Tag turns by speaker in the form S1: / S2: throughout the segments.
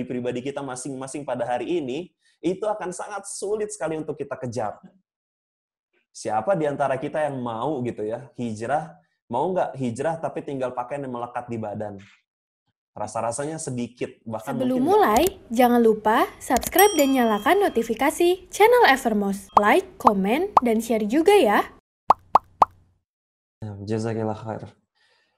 S1: di pribadi kita masing-masing pada hari ini, itu akan sangat sulit sekali untuk kita kejar. Siapa di antara kita yang mau gitu ya, hijrah, mau nggak hijrah tapi tinggal pakai yang melekat di badan? Rasa-rasanya sedikit, bahkan Sebelum mungkin... mulai, jangan lupa subscribe dan nyalakan notifikasi channel Evermos. Like, comment dan share juga ya. Jazakillah khair.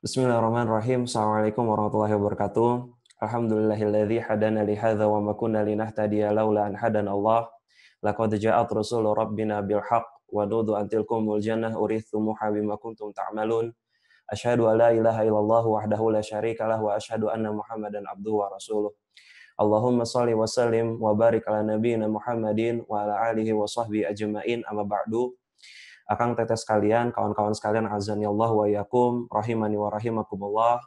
S1: Bismillahirrahmanirrahim. Assalamualaikum warahmatullahi wabarakatuh. Alhamdulillahilladzi hadana li hadza wa ma kunna linahtadiya laula an hadana Allah. Laqad ja'at rusulu rabbina bil haqq wa nudu an tilkumul jannah urithumuha bima kuntum ta'malun. Asyhadu an la ilaha illallah wahdahu la syarika lah wa asyhadu anna Muhammadan abduhu wa rasuluh. Allahumma salli wa sallim wa barik ala nabiyyina Muhammadin wa ala alihi wa sahbihi ajma'in amma ba'du. Akang tetes kalian, kawan-kawan sekalian azan ya Allah wa yakum, rahimani wa rahimakumullah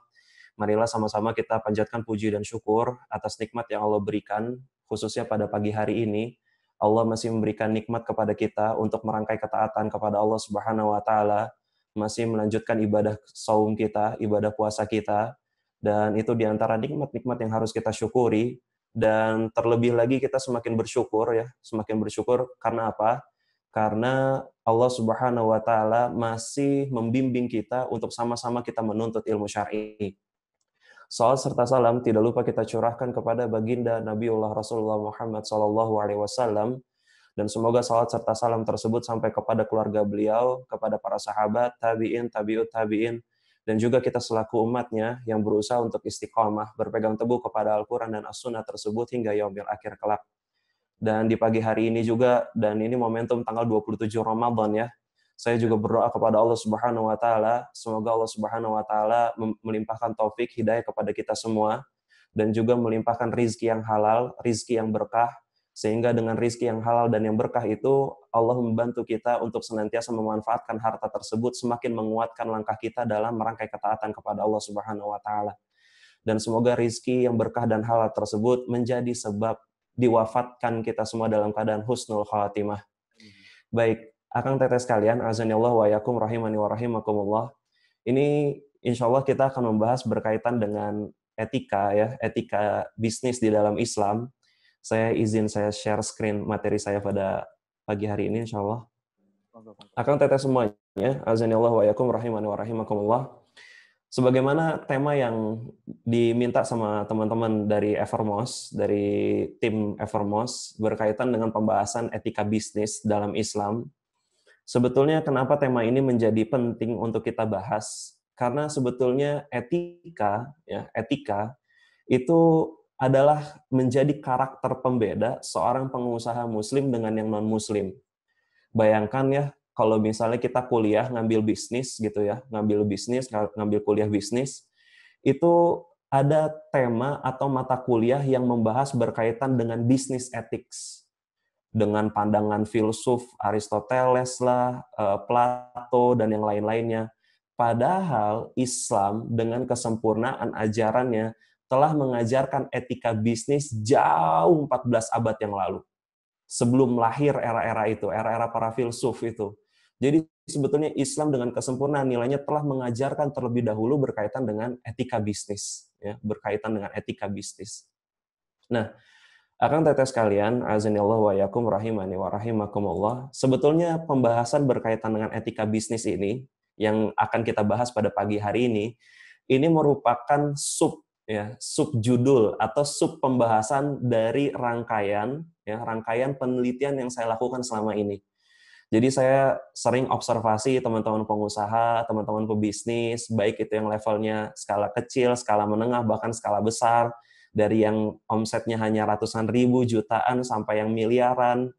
S1: marilah sama-sama kita panjatkan puji dan syukur atas nikmat yang Allah berikan, khususnya pada pagi hari ini. Allah masih memberikan nikmat kepada kita untuk merangkai ketaatan kepada Allah Subhanahu wa taala, masih melanjutkan ibadah saum kita, ibadah puasa kita, dan itu diantara nikmat-nikmat yang harus kita syukuri dan terlebih lagi kita semakin bersyukur ya semakin bersyukur karena apa karena Allah Subhanahu wa taala masih membimbing kita untuk sama-sama kita menuntut ilmu syar'i Salat serta salam tidak lupa kita curahkan kepada baginda Nabiullah Rasulullah Muhammad Sallallahu Alaihi Wasallam dan semoga salat serta salam tersebut sampai kepada keluarga beliau, kepada para sahabat, tabiin, tabiut, tabiin, dan juga kita selaku umatnya yang berusaha untuk istiqomah, berpegang teguh kepada Al-Quran dan As-Sunnah tersebut hingga yaumil akhir kelak. Dan di pagi hari ini juga, dan ini momentum tanggal 27 Ramadan ya, saya juga berdoa kepada Allah Subhanahu wa taala, semoga Allah Subhanahu wa taala melimpahkan taufik hidayah kepada kita semua dan juga melimpahkan rizki yang halal, rizki yang berkah sehingga dengan rizki yang halal dan yang berkah itu Allah membantu kita untuk senantiasa memanfaatkan harta tersebut semakin menguatkan langkah kita dalam merangkai ketaatan kepada Allah Subhanahu wa taala. Dan semoga rizki yang berkah dan halal tersebut menjadi sebab diwafatkan kita semua dalam keadaan husnul khatimah. Hmm. Baik, akan tetes kalian, azanillah wa yakum rahimani wa rahimakumullah. Ini insya Allah kita akan membahas berkaitan dengan etika ya, etika bisnis di dalam Islam. Saya izin saya share screen materi saya pada pagi hari ini insya Allah. Akang teteh semuanya, azanillah wa yakum rahimani wa rahimakumullah. Sebagaimana tema yang diminta sama teman-teman dari Evermos, dari tim Evermos, berkaitan dengan pembahasan etika bisnis dalam Islam, Sebetulnya kenapa tema ini menjadi penting untuk kita bahas? Karena sebetulnya etika, ya, etika itu adalah menjadi karakter pembeda seorang pengusaha muslim dengan yang non-muslim. Bayangkan ya, kalau misalnya kita kuliah ngambil bisnis gitu ya, ngambil bisnis, ngambil kuliah bisnis, itu ada tema atau mata kuliah yang membahas berkaitan dengan bisnis ethics dengan pandangan filsuf Aristoteles lah, eh, Plato dan yang lain-lainnya. Padahal Islam dengan kesempurnaan ajarannya telah mengajarkan etika bisnis jauh 14 abad yang lalu. Sebelum lahir era-era itu, era-era para filsuf itu. Jadi sebetulnya Islam dengan kesempurnaan nilainya telah mengajarkan terlebih dahulu berkaitan dengan etika bisnis, ya, berkaitan dengan etika bisnis. Nah, akan teteh sekalian, azinillah wa yakum rahimani wa rahimakumullah. Sebetulnya pembahasan berkaitan dengan etika bisnis ini yang akan kita bahas pada pagi hari ini, ini merupakan sub ya, sub judul atau sub pembahasan dari rangkaian ya, rangkaian penelitian yang saya lakukan selama ini. Jadi saya sering observasi teman-teman pengusaha, teman-teman pebisnis, baik itu yang levelnya skala kecil, skala menengah, bahkan skala besar, dari yang omsetnya hanya ratusan ribu, jutaan, sampai yang miliaran,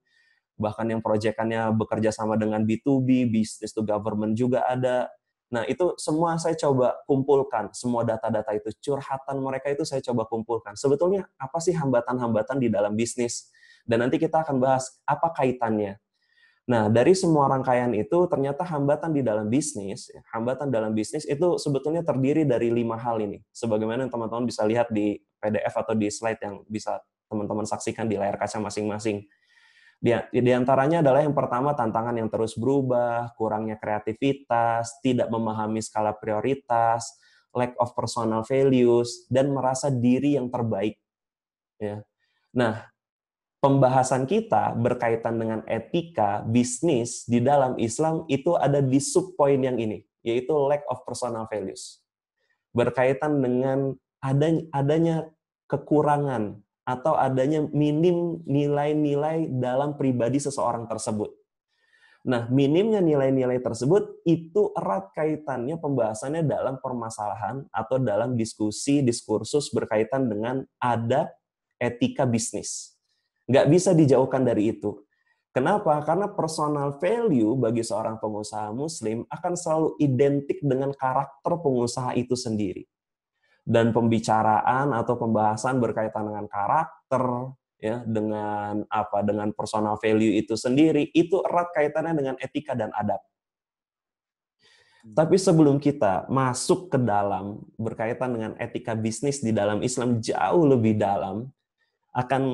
S1: bahkan yang proyekannya bekerja sama dengan B2B, business to government juga ada. Nah, itu semua saya coba kumpulkan, semua data-data itu, curhatan mereka itu saya coba kumpulkan. Sebetulnya apa sih hambatan-hambatan di dalam bisnis? Dan nanti kita akan bahas apa kaitannya. Nah, dari semua rangkaian itu ternyata hambatan di dalam bisnis, ya, hambatan dalam bisnis itu sebetulnya terdiri dari lima hal ini. Sebagaimana teman-teman bisa lihat di PDF atau di slide yang bisa teman-teman saksikan di layar kaca masing-masing. Di, di antaranya adalah yang pertama tantangan yang terus berubah, kurangnya kreativitas, tidak memahami skala prioritas, lack of personal values, dan merasa diri yang terbaik. Ya. Nah, pembahasan kita berkaitan dengan etika bisnis di dalam Islam itu ada di subpoin yang ini, yaitu lack of personal values. Berkaitan dengan adanya, adanya kekurangan atau adanya minim nilai-nilai dalam pribadi seseorang tersebut. Nah, minimnya nilai-nilai tersebut itu erat kaitannya pembahasannya dalam permasalahan atau dalam diskusi, diskursus berkaitan dengan adab, etika bisnis. Nggak bisa dijauhkan dari itu. Kenapa? Karena personal value bagi seorang pengusaha muslim akan selalu identik dengan karakter pengusaha itu sendiri dan pembicaraan atau pembahasan berkaitan dengan karakter ya dengan apa dengan personal value itu sendiri itu erat kaitannya dengan etika dan adab. Hmm. Tapi sebelum kita masuk ke dalam berkaitan dengan etika bisnis di dalam Islam jauh lebih dalam, akan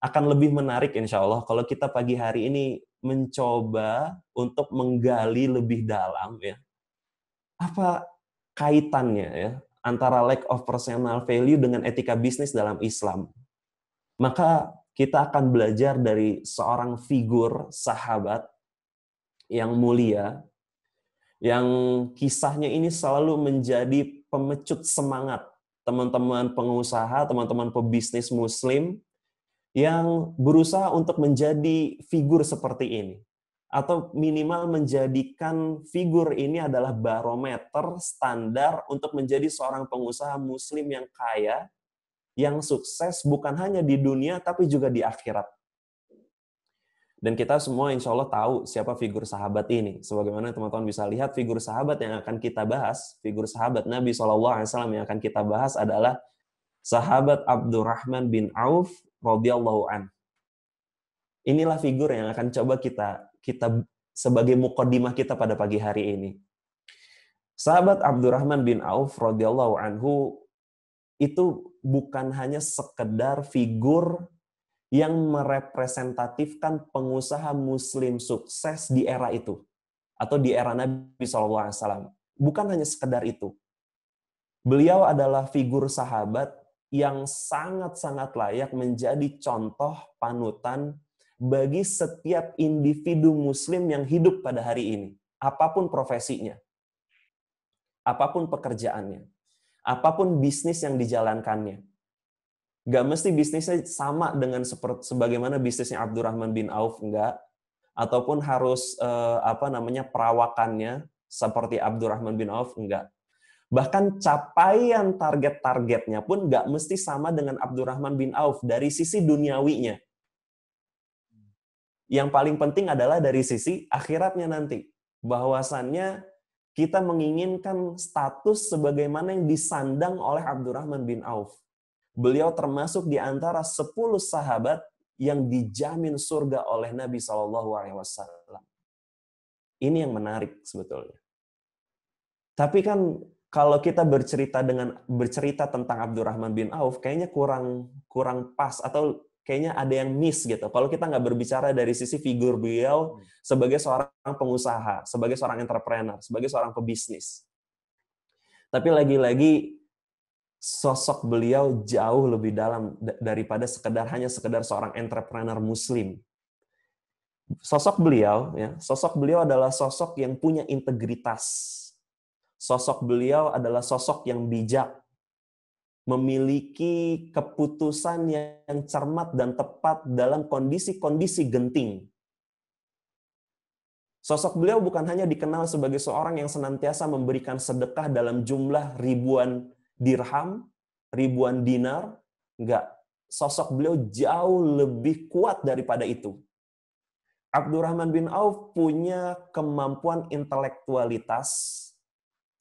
S1: akan lebih menarik insya Allah kalau kita pagi hari ini mencoba untuk menggali lebih dalam ya apa kaitannya ya antara lack of personal value dengan etika bisnis dalam Islam. Maka kita akan belajar dari seorang figur sahabat yang mulia, yang kisahnya ini selalu menjadi pemecut semangat teman-teman pengusaha, teman-teman pebisnis muslim yang berusaha untuk menjadi figur seperti ini atau minimal menjadikan figur ini adalah barometer standar untuk menjadi seorang pengusaha muslim yang kaya, yang sukses bukan hanya di dunia tapi juga di akhirat. Dan kita semua insya Allah tahu siapa figur sahabat ini. Sebagaimana teman-teman bisa lihat, figur sahabat yang akan kita bahas, figur sahabat Nabi SAW yang akan kita bahas adalah sahabat Abdurrahman bin Auf radhiyallahu an. Inilah figur yang akan coba kita kita sebagai mukodimah kita pada pagi hari ini. Sahabat Abdurrahman bin Auf radhiyallahu anhu itu bukan hanya sekedar figur yang merepresentatifkan pengusaha muslim sukses di era itu atau di era Nabi SAW. Bukan hanya sekedar itu. Beliau adalah figur sahabat yang sangat-sangat layak menjadi contoh panutan bagi setiap individu muslim yang hidup pada hari ini, apapun profesinya, apapun pekerjaannya, apapun bisnis yang dijalankannya. Gak mesti bisnisnya sama dengan seperti sebagaimana bisnisnya Abdurrahman bin Auf, enggak. Ataupun harus eh, apa namanya perawakannya seperti Abdurrahman bin Auf, enggak. Bahkan capaian target-targetnya pun gak mesti sama dengan Abdurrahman bin Auf dari sisi duniawinya. Yang paling penting adalah dari sisi akhiratnya nanti. Bahwasannya kita menginginkan status sebagaimana yang disandang oleh Abdurrahman bin Auf. Beliau termasuk di antara 10 sahabat yang dijamin surga oleh Nabi Shallallahu Alaihi Wasallam. Ini yang menarik sebetulnya. Tapi kan kalau kita bercerita dengan bercerita tentang Abdurrahman bin Auf, kayaknya kurang kurang pas atau kayaknya ada yang miss gitu. Kalau kita nggak berbicara dari sisi figur beliau hmm. sebagai seorang pengusaha, sebagai seorang entrepreneur, sebagai seorang pebisnis. Tapi lagi-lagi sosok beliau jauh lebih dalam daripada sekedar hanya sekedar seorang entrepreneur muslim. Sosok beliau ya, sosok beliau adalah sosok yang punya integritas. Sosok beliau adalah sosok yang bijak memiliki keputusan yang cermat dan tepat dalam kondisi-kondisi genting. Sosok beliau bukan hanya dikenal sebagai seorang yang senantiasa memberikan sedekah dalam jumlah ribuan dirham, ribuan dinar, enggak. Sosok beliau jauh lebih kuat daripada itu. Abdurrahman bin Auf punya kemampuan intelektualitas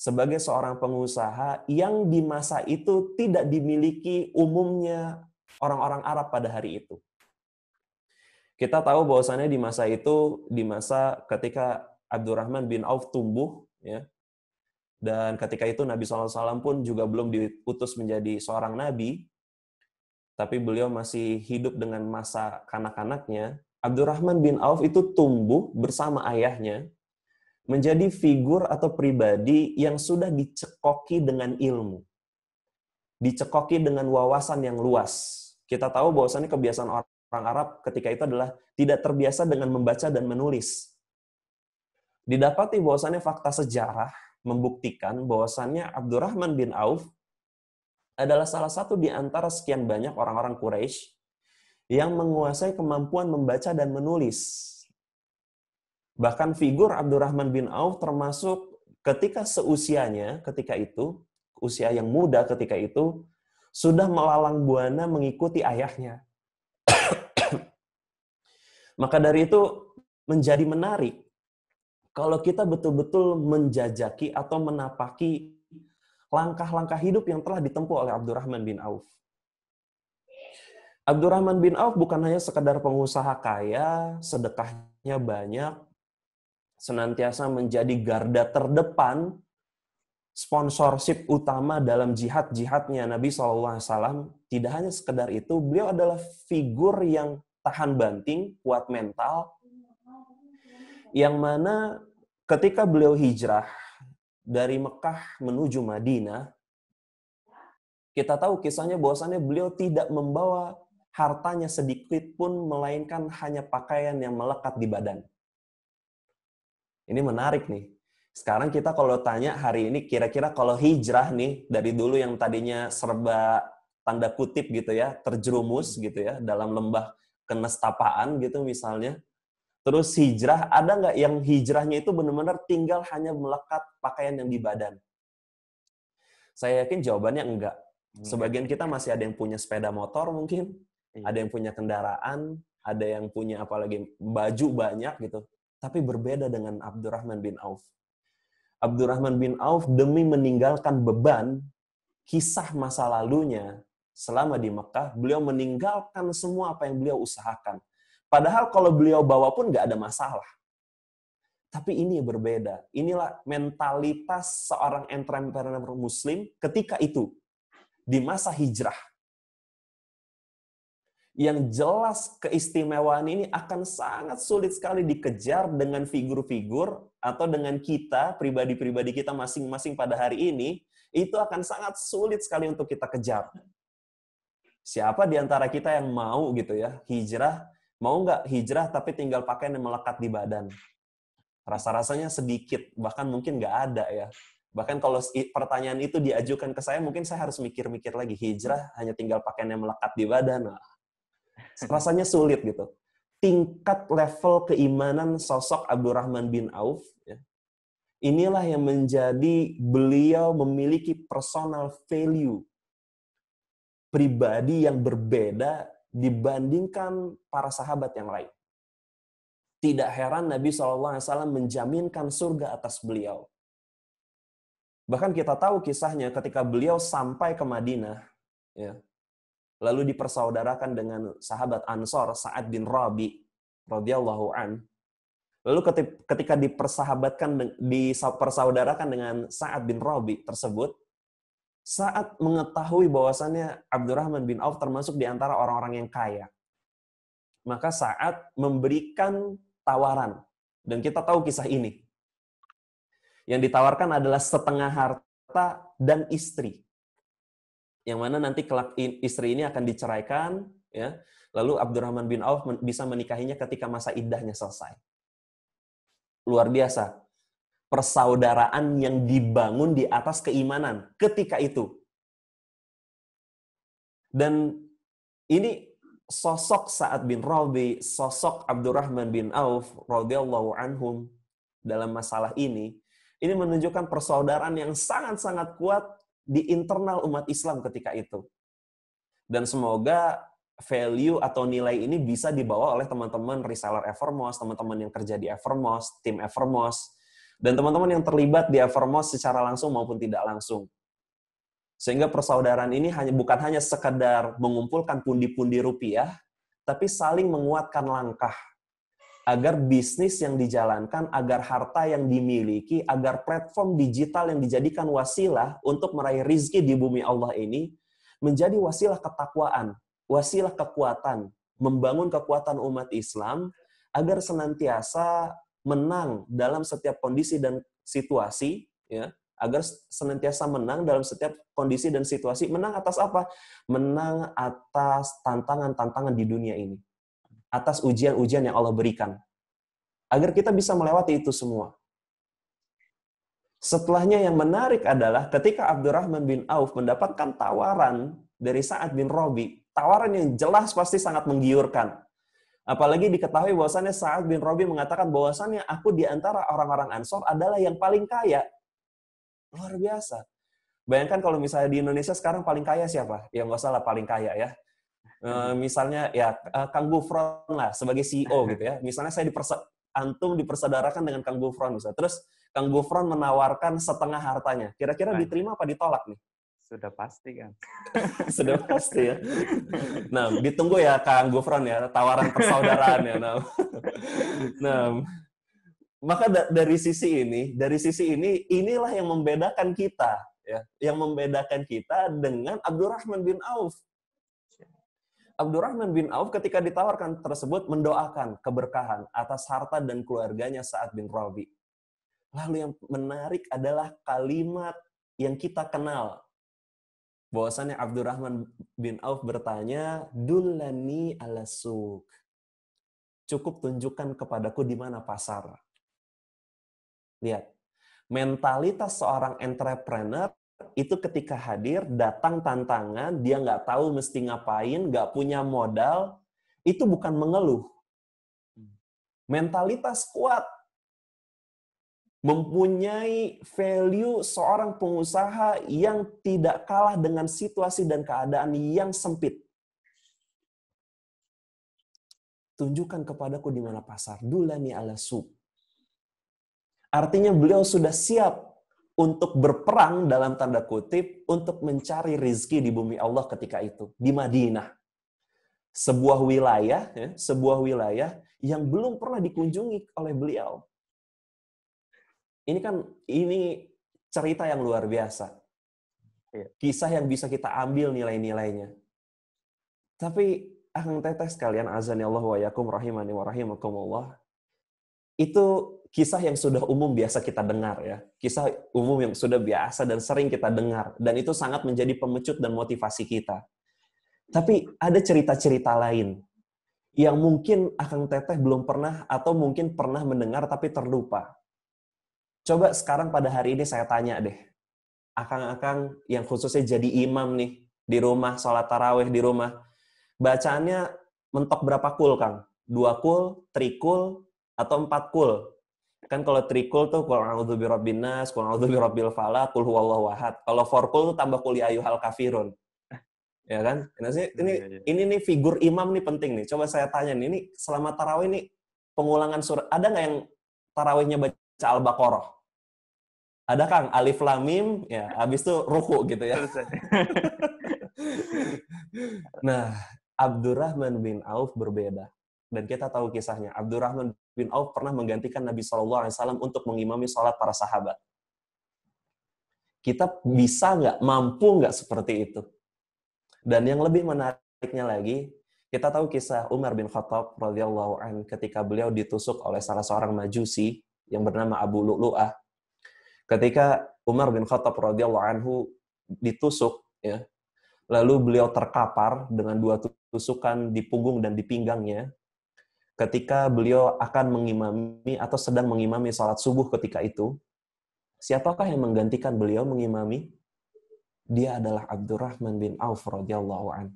S1: sebagai seorang pengusaha yang di masa itu tidak dimiliki umumnya orang-orang Arab pada hari itu. Kita tahu bahwasannya di masa itu, di masa ketika Abdurrahman bin Auf tumbuh, ya, dan ketika itu Nabi SAW pun juga belum diutus menjadi seorang nabi, tapi beliau masih hidup dengan masa kanak-kanaknya. Abdurrahman bin Auf itu tumbuh bersama ayahnya menjadi figur atau pribadi yang sudah dicekoki dengan ilmu. Dicekoki dengan wawasan yang luas. Kita tahu bahwasannya kebiasaan orang Arab ketika itu adalah tidak terbiasa dengan membaca dan menulis. Didapati bahwasannya fakta sejarah membuktikan bahwasannya Abdurrahman bin Auf adalah salah satu di antara sekian banyak orang-orang Quraisy yang menguasai kemampuan membaca dan menulis Bahkan figur Abdurrahman bin Auf termasuk ketika seusianya, ketika itu, usia yang muda ketika itu, sudah melalang buana mengikuti ayahnya. Maka dari itu menjadi menarik kalau kita betul-betul menjajaki atau menapaki langkah-langkah hidup yang telah ditempuh oleh Abdurrahman bin Auf. Abdurrahman bin Auf bukan hanya sekedar pengusaha kaya, sedekahnya banyak, senantiasa menjadi garda terdepan sponsorship utama dalam jihad-jihadnya Nabi SAW. Tidak hanya sekedar itu, beliau adalah figur yang tahan banting, kuat mental, yang mana ketika beliau hijrah dari Mekah menuju Madinah, kita tahu kisahnya bahwasannya beliau tidak membawa hartanya sedikit pun, melainkan hanya pakaian yang melekat di badan. Ini menarik nih. Sekarang kita kalau tanya hari ini kira-kira kalau hijrah nih dari dulu yang tadinya serba tanda kutip gitu ya, terjerumus gitu ya dalam lembah kenestapaan gitu misalnya. Terus hijrah, ada nggak yang hijrahnya itu benar-benar tinggal hanya melekat pakaian yang di badan? Saya yakin jawabannya enggak. Sebagian kita masih ada yang punya sepeda motor mungkin, iya. ada yang punya kendaraan, ada yang punya apalagi baju banyak gitu tapi berbeda dengan Abdurrahman bin Auf. Abdurrahman bin Auf demi meninggalkan beban kisah masa lalunya selama di Mekah, beliau meninggalkan semua apa yang beliau usahakan. Padahal kalau beliau bawa pun nggak ada masalah. Tapi ini berbeda. Inilah mentalitas seorang entrepreneur muslim ketika itu, di masa hijrah yang jelas keistimewaan ini akan sangat sulit sekali dikejar dengan figur-figur atau dengan kita, pribadi-pribadi kita masing-masing pada hari ini, itu akan sangat sulit sekali untuk kita kejar. Siapa di antara kita yang mau gitu ya, hijrah, mau nggak hijrah tapi tinggal pakai yang melekat di badan? Rasa-rasanya sedikit, bahkan mungkin nggak ada ya. Bahkan kalau pertanyaan itu diajukan ke saya, mungkin saya harus mikir-mikir lagi, hijrah hanya tinggal pakai yang melekat di badan. Nah, rasanya sulit gitu. Tingkat level keimanan sosok Abdurrahman bin Auf, ya, inilah yang menjadi beliau memiliki personal value pribadi yang berbeda dibandingkan para sahabat yang lain. Tidak heran Nabi SAW menjaminkan surga atas beliau. Bahkan kita tahu kisahnya ketika beliau sampai ke Madinah, ya, lalu dipersaudarakan dengan sahabat Ansor Sa'ad bin Rabi radhiyallahu an. Lalu ketika dipersahabatkan dipersaudarakan dengan Sa'ad bin Rabi tersebut, Sa'ad mengetahui bahwasannya Abdurrahman bin Auf termasuk di antara orang-orang yang kaya. Maka Sa'ad memberikan tawaran. Dan kita tahu kisah ini. Yang ditawarkan adalah setengah harta dan istri yang mana nanti kelak istri ini akan diceraikan ya lalu Abdurrahman bin Auf bisa menikahinya ketika masa iddahnya selesai luar biasa persaudaraan yang dibangun di atas keimanan ketika itu dan ini sosok Sa'ad bin Rabi sosok Abdurrahman bin Auf radhiyallahu anhum dalam masalah ini ini menunjukkan persaudaraan yang sangat-sangat kuat di internal umat Islam ketika itu. Dan semoga value atau nilai ini bisa dibawa oleh teman-teman reseller Evermos, teman-teman yang kerja di Evermos, tim Evermos, dan teman-teman yang terlibat di Evermos secara langsung maupun tidak langsung. Sehingga persaudaraan ini hanya bukan hanya sekedar mengumpulkan pundi-pundi rupiah, tapi saling menguatkan langkah agar bisnis yang dijalankan, agar harta yang dimiliki, agar platform digital yang dijadikan wasilah untuk meraih rizki di bumi Allah ini menjadi wasilah ketakwaan, wasilah kekuatan, membangun kekuatan umat Islam agar senantiasa menang dalam setiap kondisi dan situasi, ya, agar senantiasa menang dalam setiap kondisi dan situasi. Menang atas apa? Menang atas tantangan-tantangan di dunia ini atas ujian-ujian yang Allah berikan. Agar kita bisa melewati itu semua. Setelahnya yang menarik adalah ketika Abdurrahman bin Auf mendapatkan tawaran dari Sa'ad bin Robi, tawaran yang jelas pasti sangat menggiurkan. Apalagi diketahui bahwasannya Sa'ad bin Robi mengatakan bahwasannya aku di antara orang-orang Ansor adalah yang paling kaya. Luar biasa. Bayangkan kalau misalnya di Indonesia sekarang paling kaya siapa? Ya nggak salah paling kaya ya. Eh, hmm. misalnya ya uh, Kang Gufron lah sebagai CEO gitu ya. Misalnya saya dipersa antum dipersaudarakan dengan Kang Gufron misalnya. Terus Kang Gufron menawarkan setengah hartanya. Kira-kira diterima apa ditolak nih? Sudah pasti kan. Sudah pasti ya. Nah, ditunggu ya Kang Gufron ya tawaran persaudaraan ya. Nah, nah maka da dari sisi ini, dari sisi ini inilah yang membedakan kita ya, yang membedakan kita dengan Abdurrahman bin Auf Abdurrahman bin Auf ketika ditawarkan tersebut mendoakan keberkahan atas harta dan keluarganya saat bin Rabi. Lalu yang menarik adalah kalimat yang kita kenal. Bahwasannya Abdurrahman bin Auf bertanya, Dullani ala suk. Cukup tunjukkan kepadaku di mana pasar. Lihat, mentalitas seorang entrepreneur itu ketika hadir datang tantangan, dia nggak tahu mesti ngapain, nggak punya modal, itu bukan mengeluh. Mentalitas kuat mempunyai value seorang pengusaha yang tidak kalah dengan situasi dan keadaan yang sempit. Tunjukkan kepadaku di mana pasar dulani ala sub Artinya beliau sudah siap untuk berperang dalam tanda kutip untuk mencari rizki di bumi Allah ketika itu di Madinah sebuah wilayah ya, sebuah wilayah yang belum pernah dikunjungi oleh beliau ini kan ini cerita yang luar biasa iya. kisah yang bisa kita ambil nilai-nilainya tapi Ahang Teteh sekalian azan ya Allah wa yakum rahimani wa rahimakumullah itu kisah yang sudah umum biasa kita dengar ya. Kisah umum yang sudah biasa dan sering kita dengar dan itu sangat menjadi pemecut dan motivasi kita. Tapi ada cerita-cerita lain yang mungkin Akang Teteh belum pernah atau mungkin pernah mendengar tapi terlupa. Coba sekarang pada hari ini saya tanya deh. Akang-akang yang khususnya jadi imam nih di rumah, sholat taraweh di rumah. Bacaannya mentok berapa kul, Kang? Dua kul, trikul, atau empat kul? kan kalau trikul tuh kul a'udzu birabbin nas, kul a'udzu birabbil falaq, kul huwallahu ahad. Kalau forkul tuh tambah kul ya hal kafirun. Ya kan? Nah, iya, ini ini, iya, iya. ini nih figur imam nih penting nih. Coba saya tanya nih, ini selama tarawih nih pengulangan surat ada nggak yang tarawihnya baca Al-Baqarah? Ada Kang, Alif Lam Mim, ya, habis itu ruku gitu ya. nah, Abdurrahman bin Auf berbeda. Dan kita tahu kisahnya. Abdurrahman bin Auf pernah menggantikan Nabi SAW untuk mengimami sholat para sahabat. Kita bisa nggak, mampu nggak seperti itu? Dan yang lebih menariknya lagi, kita tahu kisah Umar bin Khattab radhiyallahu an ketika beliau ditusuk oleh salah seorang majusi yang bernama Abu Lu'lu'ah. Ketika Umar bin Khattab radhiyallahu anhu ditusuk, ya, lalu beliau terkapar dengan dua tusukan di punggung dan di pinggangnya, ketika beliau akan mengimami atau sedang mengimami sholat subuh ketika itu, siapakah yang menggantikan beliau mengimami? Dia adalah Abdurrahman bin Auf radhiyallahu an.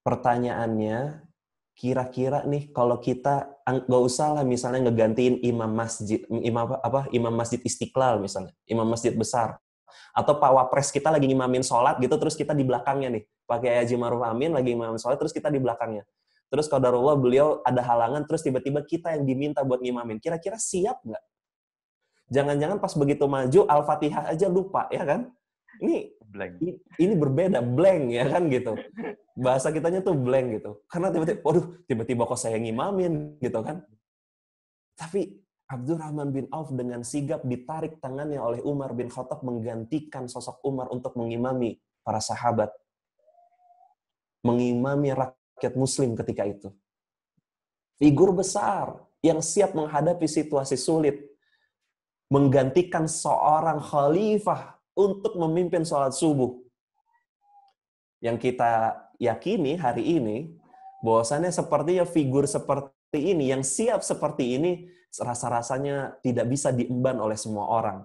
S1: Pertanyaannya, kira-kira nih kalau kita nggak usah lah misalnya ngegantiin imam masjid imam apa, apa imam masjid istiqlal misalnya imam masjid besar atau pak wapres kita lagi ngimamin sholat gitu terus kita di belakangnya nih pakai haji maruf amin lagi ngimamin sholat terus kita di belakangnya terus kodarullah beliau ada halangan, terus tiba-tiba kita yang diminta buat ngimamin. Kira-kira siap nggak? Jangan-jangan pas begitu maju, Al-Fatihah aja lupa, ya kan? Ini blank. ini berbeda, blank, ya kan gitu. Bahasa kitanya tuh blank gitu. Karena tiba-tiba, waduh, tiba-tiba kok saya ngimamin, gitu kan. Tapi Abdurrahman bin Auf dengan sigap ditarik tangannya oleh Umar bin Khattab menggantikan sosok Umar untuk mengimami para sahabat mengimami rak rakyat muslim ketika itu. Figur besar yang siap menghadapi situasi sulit, menggantikan seorang khalifah untuk memimpin sholat subuh. Yang kita yakini hari ini, bahwasannya sepertinya figur seperti ini, yang siap seperti ini, rasa-rasanya tidak bisa diemban oleh semua orang.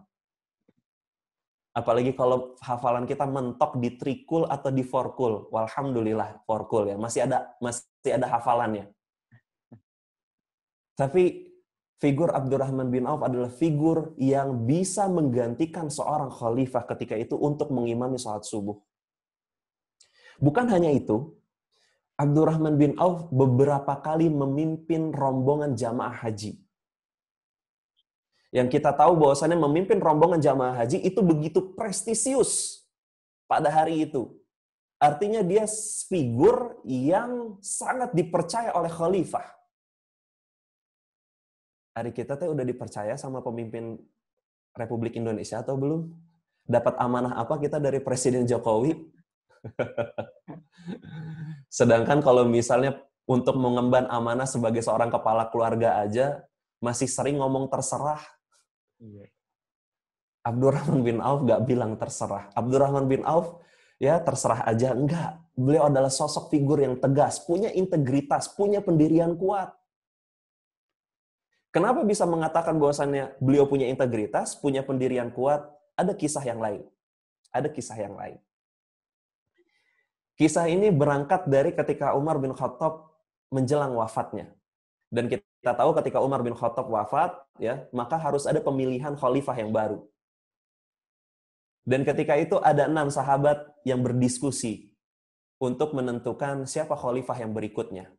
S1: Apalagi kalau hafalan kita mentok di trikul atau di forkul. Walhamdulillah forkul ya. Masih ada masih ada hafalannya. Tapi figur Abdurrahman bin Auf adalah figur yang bisa menggantikan seorang khalifah ketika itu untuk mengimami sholat subuh. Bukan hanya itu, Abdurrahman bin Auf beberapa kali memimpin rombongan jamaah haji yang kita tahu bahwasannya memimpin rombongan jamaah haji itu begitu prestisius pada hari itu. Artinya dia figur yang sangat dipercaya oleh khalifah. Hari kita teh udah dipercaya sama pemimpin Republik Indonesia atau belum? Dapat amanah apa kita dari Presiden Jokowi? Sedangkan kalau misalnya untuk mengemban amanah sebagai seorang kepala keluarga aja, masih sering ngomong terserah, Iya. Abdurrahman bin Auf gak bilang terserah. Abdurrahman bin Auf ya terserah aja enggak. Beliau adalah sosok figur yang tegas, punya integritas, punya pendirian kuat. Kenapa bisa mengatakan bahwasannya beliau punya integritas, punya pendirian kuat? Ada kisah yang lain. Ada kisah yang lain. Kisah ini berangkat dari ketika Umar bin Khattab menjelang wafatnya. Dan kita kita tahu ketika Umar bin Khattab wafat, ya, maka harus ada pemilihan khalifah yang baru. Dan ketika itu ada enam sahabat yang berdiskusi untuk menentukan siapa khalifah yang berikutnya.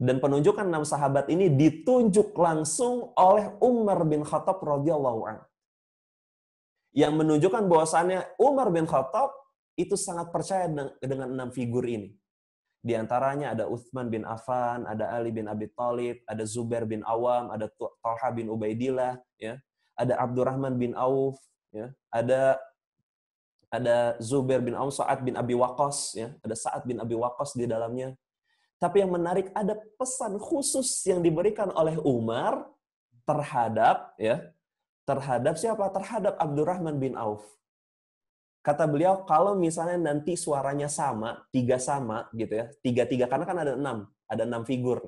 S1: Dan penunjukan enam sahabat ini ditunjuk langsung oleh Umar bin Khattab radhiyallahu an. Yang menunjukkan bahwasannya Umar bin Khattab itu sangat percaya dengan enam figur ini. Di antaranya ada Uthman bin Affan, ada Ali bin Abi Thalib, ada Zubair bin Awam, ada Talha bin Ubaidillah, ya. Ada Abdurrahman bin Auf, ya. Ada ada Zubair bin Auf, Sa'ad bin Abi Waqqas, ya. Ada Sa'ad bin Abi Waqqas di dalamnya. Tapi yang menarik ada pesan khusus yang diberikan oleh Umar terhadap ya, terhadap siapa? Terhadap Abdurrahman bin Auf kata beliau kalau misalnya nanti suaranya sama tiga sama gitu ya tiga tiga karena kan ada enam ada enam figur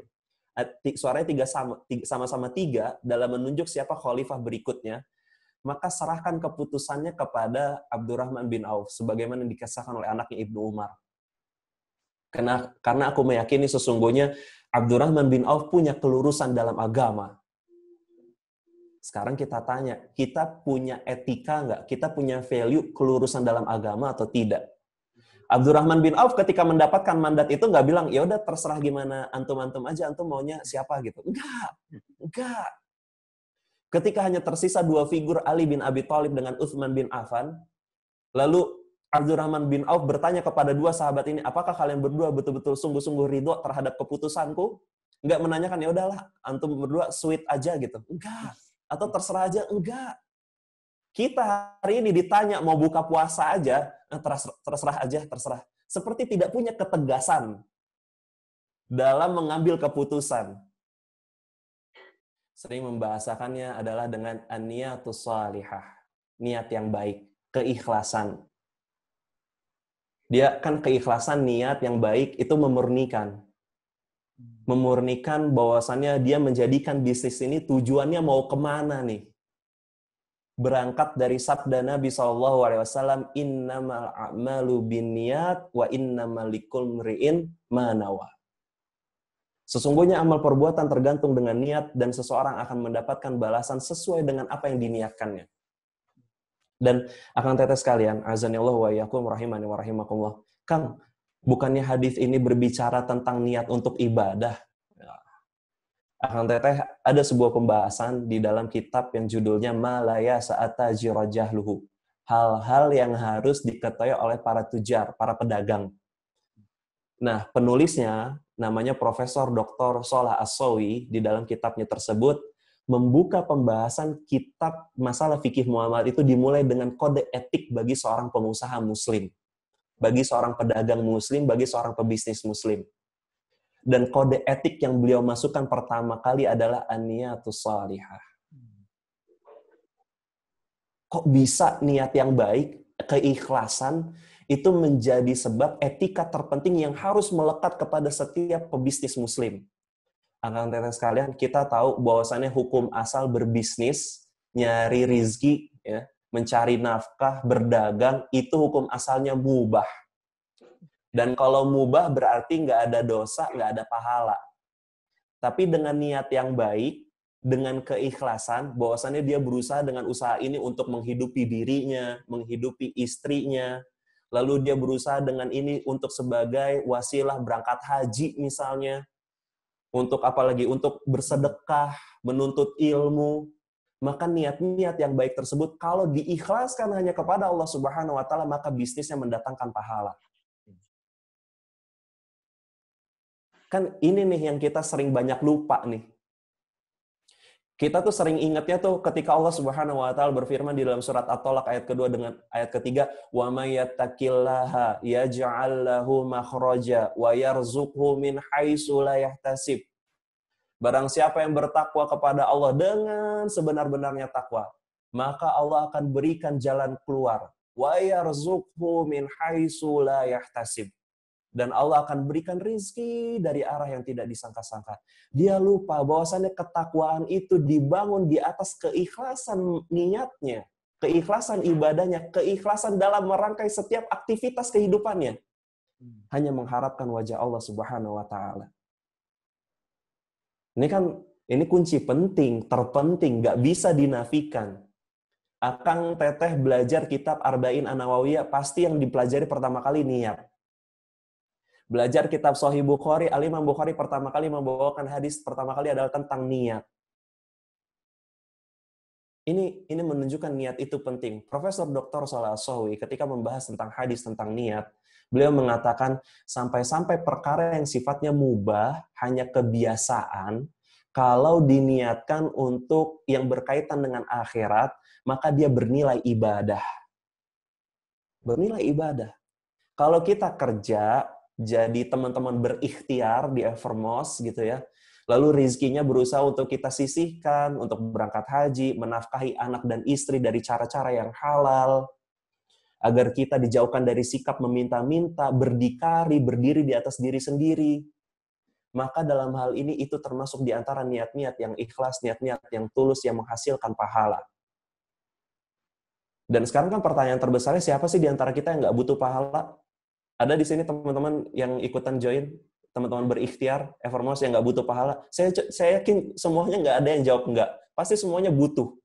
S1: eh, suaranya tiga sama sama-sama tiga dalam menunjuk siapa khalifah berikutnya maka serahkan keputusannya kepada Abdurrahman bin Auf sebagaimana dikisahkan oleh anaknya Ibnu Umar karena karena aku meyakini sesungguhnya Abdurrahman bin Auf punya kelurusan dalam agama sekarang kita tanya, kita punya etika nggak? Kita punya value kelurusan dalam agama atau tidak? Abdurrahman bin Auf ketika mendapatkan mandat itu nggak bilang, ya udah terserah gimana antum-antum aja, antum maunya siapa gitu. Enggak, enggak. Ketika hanya tersisa dua figur Ali bin Abi Thalib dengan Uthman bin Affan, lalu Abdurrahman bin Auf bertanya kepada dua sahabat ini, apakah kalian berdua betul-betul sungguh-sungguh ridho terhadap keputusanku? Nggak menanyakan, ya udahlah, antum berdua sweet aja gitu. Enggak atau terserah aja enggak kita hari ini ditanya mau buka puasa aja eh, terserah, terserah aja terserah seperti tidak punya ketegasan dalam mengambil keputusan sering membahasakannya adalah dengan niatus salihah niat yang baik keikhlasan dia kan keikhlasan niat yang baik itu memurnikan memurnikan bahwasannya dia menjadikan bisnis ini tujuannya mau kemana nih. Berangkat dari sabda Nabi Shallallahu Alaihi Wasallam, innamal a'malu wa innamal likul mri'in manawa. Sesungguhnya amal perbuatan tergantung dengan niat dan seseorang akan mendapatkan balasan sesuai dengan apa yang diniatkannya. Dan akan tetes kalian azanillahu wa yakum rahimani wa rahimakumullah. Kang, bukannya hadis ini berbicara tentang niat untuk ibadah. Ya. Akan teteh ada sebuah pembahasan di dalam kitab yang judulnya Malaya Saat Saata luhu. Hal-hal yang harus diketahui oleh para tujar, para pedagang. Nah, penulisnya namanya Profesor Dr. Solah Asowi di dalam kitabnya tersebut membuka pembahasan kitab masalah fikih Muhammad itu dimulai dengan kode etik bagi seorang pengusaha muslim bagi seorang pedagang muslim, bagi seorang pebisnis muslim. Dan kode etik yang beliau masukkan pertama kali adalah aniyatus salihah. Kok bisa niat yang baik, keikhlasan, itu menjadi sebab etika terpenting yang harus melekat kepada setiap pebisnis muslim. Akan tetapi sekalian, kita tahu bahwasannya hukum asal berbisnis, nyari rizki, ya, mencari nafkah, berdagang, itu hukum asalnya mubah. Dan kalau mubah berarti nggak ada dosa, nggak ada pahala. Tapi dengan niat yang baik, dengan keikhlasan, bahwasannya dia berusaha dengan usaha ini untuk menghidupi dirinya, menghidupi istrinya, lalu dia berusaha dengan ini untuk sebagai wasilah berangkat haji misalnya, untuk apalagi untuk bersedekah, menuntut ilmu, maka niat-niat yang baik tersebut kalau diikhlaskan hanya kepada Allah Subhanahu wa taala maka bisnisnya mendatangkan pahala. Kan ini nih yang kita sering banyak lupa nih. Kita tuh sering ingatnya tuh ketika Allah Subhanahu wa taala berfirman di dalam surat At-Talaq ayat kedua dengan ayat ketiga, "Wa may yattaqillaha yaj'al lahu makhraja wa yarzuqhu min haitsu la yahtasib." Barang siapa yang bertakwa kepada Allah dengan sebenar-benarnya takwa, maka Allah akan berikan jalan keluar. Wa yarzuqhu min haitsu la yahtasib. Dan Allah akan berikan rizki dari arah yang tidak disangka-sangka. Dia lupa bahwasannya ketakwaan itu dibangun di atas keikhlasan niatnya, keikhlasan ibadahnya, keikhlasan dalam merangkai setiap aktivitas kehidupannya. Hmm. Hanya mengharapkan wajah Allah Subhanahu wa taala. Ini kan ini kunci penting, terpenting, nggak bisa dinafikan. Akang Teteh belajar kitab Arba'in Anawawiyah, pasti yang dipelajari pertama kali niat. Belajar kitab Sahih Bukhari, Alimam Bukhari pertama kali membawakan hadis pertama kali adalah tentang niat. Ini ini menunjukkan niat itu penting. Profesor Dr. Salah Sohwi ketika membahas tentang hadis tentang niat, Beliau mengatakan sampai-sampai perkara yang sifatnya mubah hanya kebiasaan kalau diniatkan untuk yang berkaitan dengan akhirat, maka dia bernilai ibadah. Bernilai ibadah. Kalau kita kerja, jadi teman-teman berikhtiar di Evermos gitu ya, lalu rizkinya berusaha untuk kita sisihkan, untuk berangkat haji, menafkahi anak dan istri dari cara-cara yang halal, agar kita dijauhkan dari sikap meminta-minta, berdikari, berdiri di atas diri sendiri. Maka dalam hal ini itu termasuk di antara niat-niat yang ikhlas, niat-niat yang tulus, yang menghasilkan pahala. Dan sekarang kan pertanyaan terbesarnya siapa sih di antara kita yang nggak butuh pahala? Ada di sini teman-teman yang ikutan join, teman-teman berikhtiar, Evermos eh, yang nggak butuh pahala. Saya, saya yakin semuanya nggak ada yang jawab nggak. Pasti semuanya butuh.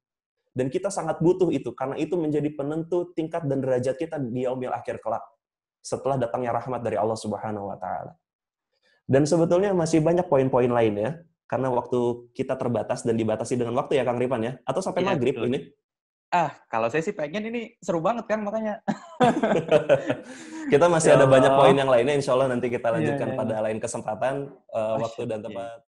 S1: Dan kita sangat butuh itu, karena itu menjadi penentu tingkat dan derajat kita di yaumil akhir kelak. Setelah datangnya rahmat dari Allah Subhanahu wa Ta'ala. Dan sebetulnya masih banyak poin-poin lain ya, karena waktu kita terbatas dan dibatasi dengan waktu ya Kang Ripan ya, atau sampai ya, maghrib betul. ini. Ah, kalau saya sih pengen ini seru banget kan makanya. kita masih ya ada banyak poin yang lainnya, Insya Allah nanti kita iya, lanjutkan ya, ya, pada iya. lain kesempatan, uh, waktu dan iya. tempat.